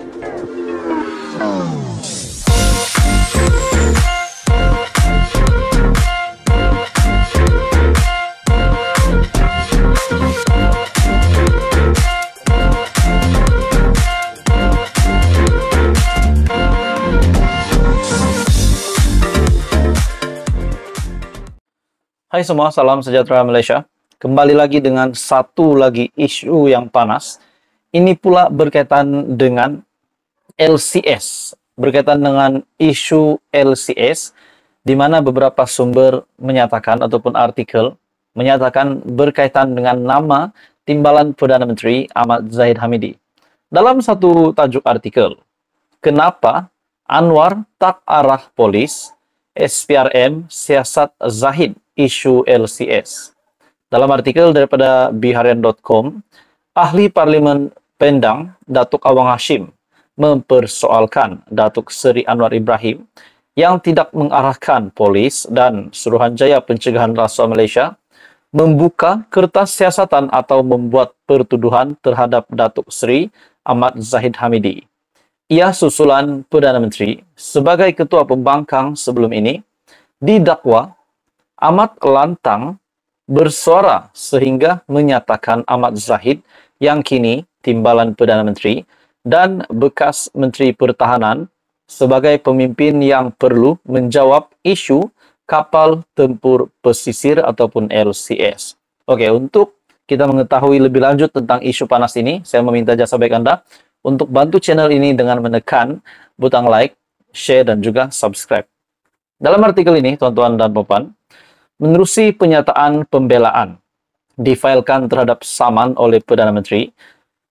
Hai semua, salam sejahtera Malaysia. Kembali lagi dengan satu lagi isu yang panas. Ini pula berkaitan dengan LCS berkaitan dengan isu LCS di mana beberapa sumber menyatakan ataupun artikel menyatakan berkaitan dengan nama timbalan Perdana Menteri Ahmad Zahid Hamidi. Dalam satu tajuk artikel, kenapa Anwar tak arah polis SPRM siasat Zahid isu LCS. Dalam artikel daripada biharian.com, ahli parlimen Pendang Datuk Awang Hashim mempersoalkan Datuk Seri Anwar Ibrahim yang tidak mengarahkan polis dan Suruhanjaya Pencegahan Rasuah Malaysia membuka kertas siasatan atau membuat pertuduhan terhadap Datuk Seri Ahmad Zahid Hamidi. Ia susulan Perdana Menteri sebagai ketua pembangkang sebelum ini didakwa amat lantang bersuara sehingga menyatakan Ahmad Zahid yang kini timbalan Perdana Menteri dan bekas Menteri Pertahanan sebagai pemimpin yang perlu menjawab isu kapal tempur pesisir ataupun LCS. Oke, untuk kita mengetahui lebih lanjut tentang isu panas ini, saya meminta jasa baik Anda untuk bantu channel ini dengan menekan butang like, share, dan juga subscribe. Dalam artikel ini, tuan-tuan dan puan, menerusi penyataan pembelaan difailkan terhadap Saman oleh Perdana Menteri,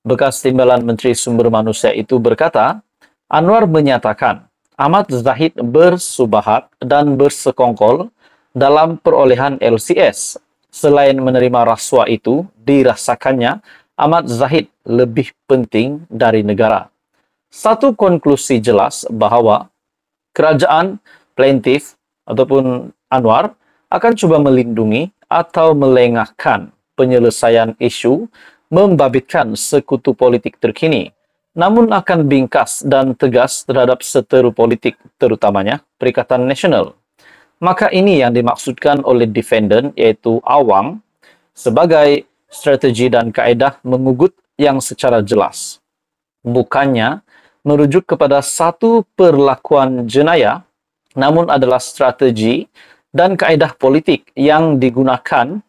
bekas timbalan Menteri Sumber Manusia itu berkata, Anwar menyatakan Ahmad Zahid bersubahat dan bersekongkol dalam perolehan LCS. Selain menerima rasuah itu, dirasakannya Ahmad Zahid lebih penting dari negara. Satu konklusi jelas bahawa kerajaan plaintif ataupun Anwar akan cuba melindungi atau melengahkan penyelesaian isu membabitkan sekutu politik terkini, namun akan bingkas dan tegas terhadap seteru politik, terutamanya Perikatan Nasional. Maka ini yang dimaksudkan oleh defendant iaitu awang sebagai strategi dan kaedah mengugut yang secara jelas. Bukannya merujuk kepada satu perlakuan jenayah, namun adalah strategi dan kaedah politik yang digunakan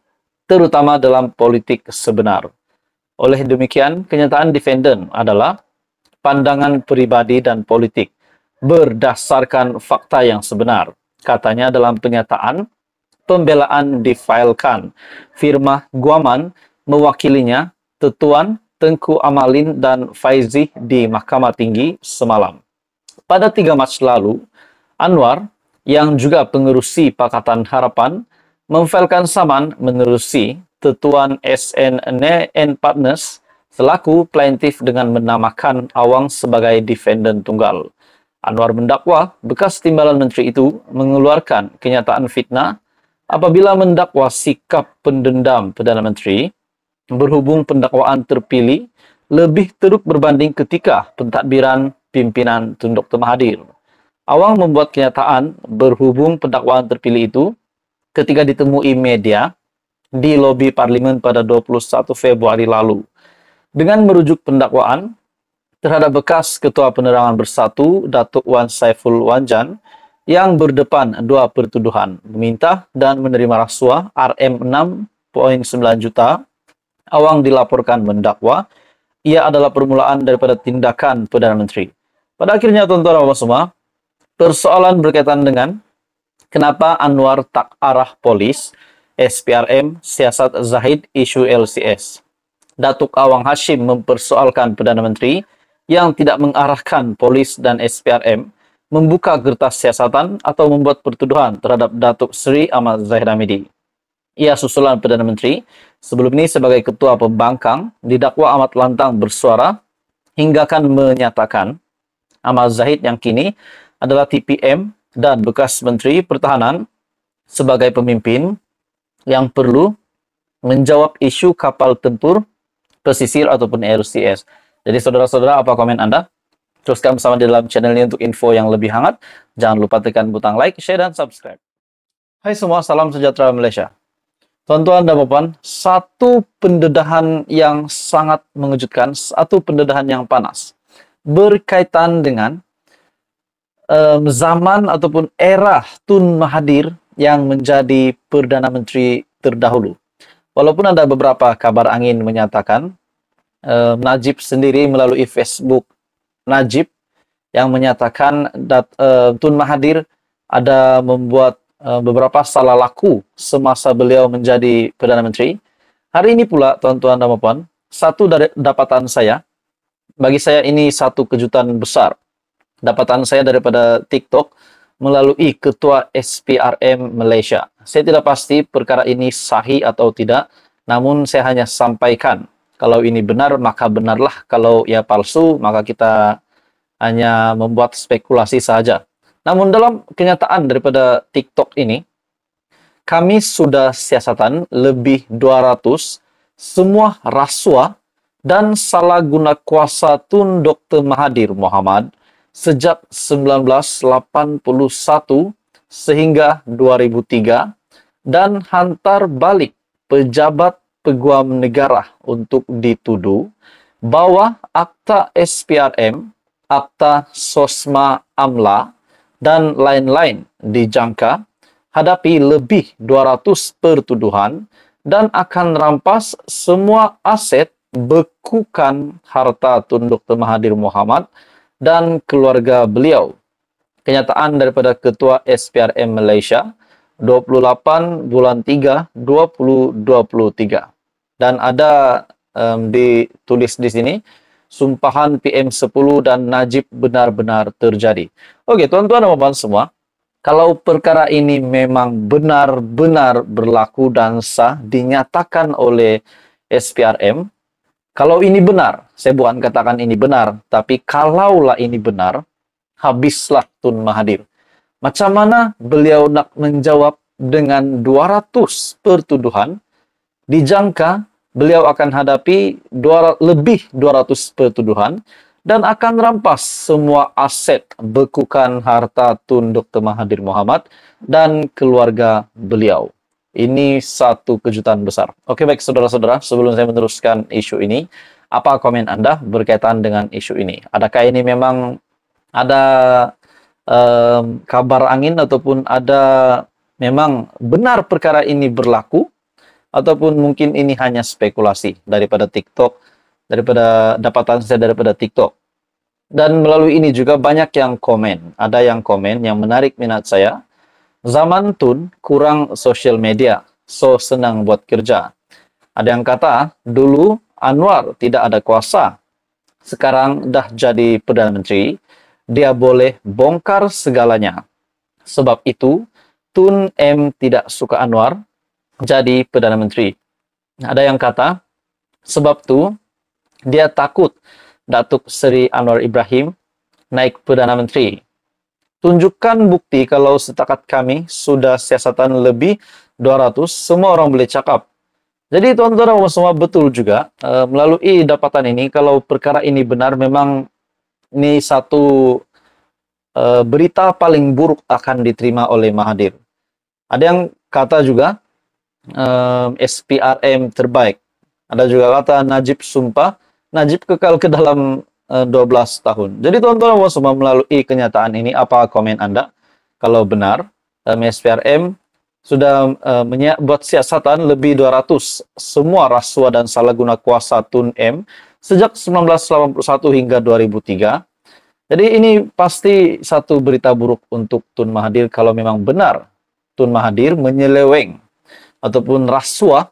terutama dalam politik sebenar. Oleh demikian, kenyataan defendant adalah pandangan pribadi dan politik berdasarkan fakta yang sebenar. Katanya dalam pernyataan pembelaan difailkan. Firma Guaman mewakilinya Tetuan Tengku Amalin dan Faizi di Mahkamah Tinggi semalam. Pada tiga Mac lalu, Anwar yang juga pengerusi Pakatan Harapan memfailkan saman menerusi tetuan SNN Partners selaku plaintif dengan menamakan Awang sebagai defendant tunggal. Anwar mendakwa bekas timbalan menteri itu mengeluarkan kenyataan fitnah apabila mendakwa sikap pendendam Perdana Menteri berhubung pendakwaan terpilih lebih teruk berbanding ketika pentadbiran pimpinan Tun Dr. Mahathir. Awang membuat kenyataan berhubung pendakwaan terpilih itu ketika ditemui media di lobi parlimen pada 21 Februari lalu. Dengan merujuk pendakwaan terhadap bekas Ketua Penerangan Bersatu, Datuk Wan Saiful Wanjan, yang berdepan dua pertuduhan, meminta dan menerima rasuah RM 6.9 juta, Awang dilaporkan mendakwa, ia adalah permulaan daripada tindakan Perdana Menteri. Pada akhirnya, tuan apa semua, persoalan berkaitan dengan Kenapa Anwar tak arah polis? SPRM, Siasat Zahid, isu LCS. Datuk Awang Hashim mempersoalkan Perdana Menteri yang tidak mengarahkan polis dan SPRM membuka gertas siasatan atau membuat pertuduhan terhadap Datuk Seri Ahmad Zahid Hamidi. Ia susulan Perdana Menteri, sebelum ini sebagai Ketua Pembangkang, didakwa amat lantang bersuara hingga kan menyatakan Ahmad Zahid yang kini adalah TPM dan bekas Menteri Pertahanan sebagai pemimpin yang perlu menjawab isu kapal tempur pesisir ataupun RCS. Jadi saudara-saudara apa komen Anda? Teruskan bersama di dalam channel ini untuk info yang lebih hangat. Jangan lupa tekan butang like, share, dan subscribe. Hai semua, salam sejahtera Malaysia. Tuan-tuan dan puan, satu pendedahan yang sangat mengejutkan, satu pendedahan yang panas berkaitan dengan um, zaman ataupun era Tun Mahathir yang menjadi Perdana Menteri terdahulu. Walaupun ada beberapa kabar angin menyatakan um, Najib sendiri melalui Facebook Najib yang menyatakan dat, uh, Tun Mahathir ada membuat uh, beberapa salah laku semasa beliau menjadi Perdana Menteri. Hari ini pula, tuan-tuan dan puan, satu dari dapatan saya, bagi saya ini satu kejutan besar pendapatan saya daripada TikTok melalui Ketua SPRM Malaysia. Saya tidak pasti perkara ini sahih atau tidak, namun saya hanya sampaikan. Kalau ini benar, maka benarlah. Kalau ya palsu, maka kita hanya membuat spekulasi saja. Namun dalam kenyataan daripada TikTok ini, kami sudah siasatan lebih 200 semua rasuah dan salah guna kuasa Tun Dr. Mahathir Muhammad sejak 1981 sehingga 2003 dan hantar balik pejabat peguam negara untuk dituduh bahwa akta SPRM, akta SOSMA AMLA, dan lain-lain dijangka hadapi lebih 200 pertuduhan dan akan rampas semua aset bekukan harta tunduk Mahathir Muhammad dan keluarga beliau. Kenyataan daripada Ketua SPRM Malaysia 28 bulan 3 2023 dan ada um, ditulis di sini sumpahan PM10 dan Najib benar-benar terjadi. Oke, tuan-tuan dan puan semua, kalau perkara ini memang benar-benar berlaku dan sah dinyatakan oleh SPRM kalau ini benar, saya bukan katakan ini benar, tapi kalaulah ini benar, habislah Tun Mahathir. Macam mana beliau nak menjawab dengan 200 pertuduhan, dijangka beliau akan hadapi 200, lebih 200 pertuduhan dan akan rampas semua aset bekukan harta Tun Dr. Mahathir Muhammad dan keluarga beliau. Ini satu kejutan besar. Oke baik saudara-saudara, sebelum saya meneruskan isu ini, apa komen Anda berkaitan dengan isu ini? Adakah ini memang ada um, kabar angin ataupun ada memang benar perkara ini berlaku ataupun mungkin ini hanya spekulasi daripada TikTok, daripada dapatan saya daripada TikTok? Dan melalui ini juga banyak yang komen. Ada yang komen yang menarik minat saya Zaman tun kurang sosial media, so senang buat kerja. Ada yang kata, dulu Anwar tidak ada kuasa. Sekarang dah jadi Perdana Menteri, dia boleh bongkar segalanya. Sebab itu, Tun M tidak suka Anwar jadi Perdana Menteri. Ada yang kata, sebab tu dia takut Datuk Seri Anwar Ibrahim naik Perdana Menteri. Tunjukkan bukti kalau setakat kami sudah siasatan lebih 200, semua orang boleh cakap. Jadi tuan-tuan semua betul juga e, melalui dapatan ini kalau perkara ini benar memang ini satu e, berita paling buruk akan diterima oleh Mahathir. Ada yang kata juga e, eh, SPRM terbaik. Ada juga kata Najib sumpah, Najib kekal ke dalam 12 eh, tahun. Jadi tuan-tuan semua melalui kenyataan ini apa komen Anda? Kalau benar, eh, MSPRM sudah eh, menyebut siasatan lebih 200 semua rasuah dan salah guna kuasa Tun M sejak 1981 hingga 2003. Jadi ini pasti satu berita buruk untuk Tun Mahathir kalau memang benar Tun Mahathir menyeleweng ataupun rasuah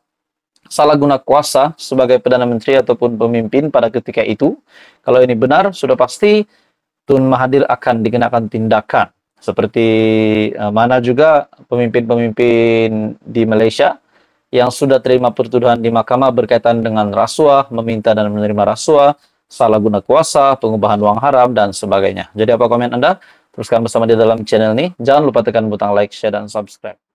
salah guna kuasa sebagai Perdana Menteri ataupun pemimpin pada ketika itu. Kalau ini benar, sudah pasti Tun Mahathir akan dikenakan tindakan. Seperti eh, mana juga pemimpin-pemimpin di Malaysia yang sudah terima pertuduhan di mahkamah berkaitan dengan rasuah, meminta dan menerima rasuah, salah guna kuasa, pengubahan uang haram, dan sebagainya. Jadi apa komen Anda? Teruskan bersama di dalam channel ini. Jangan lupa tekan butang like, share, dan subscribe.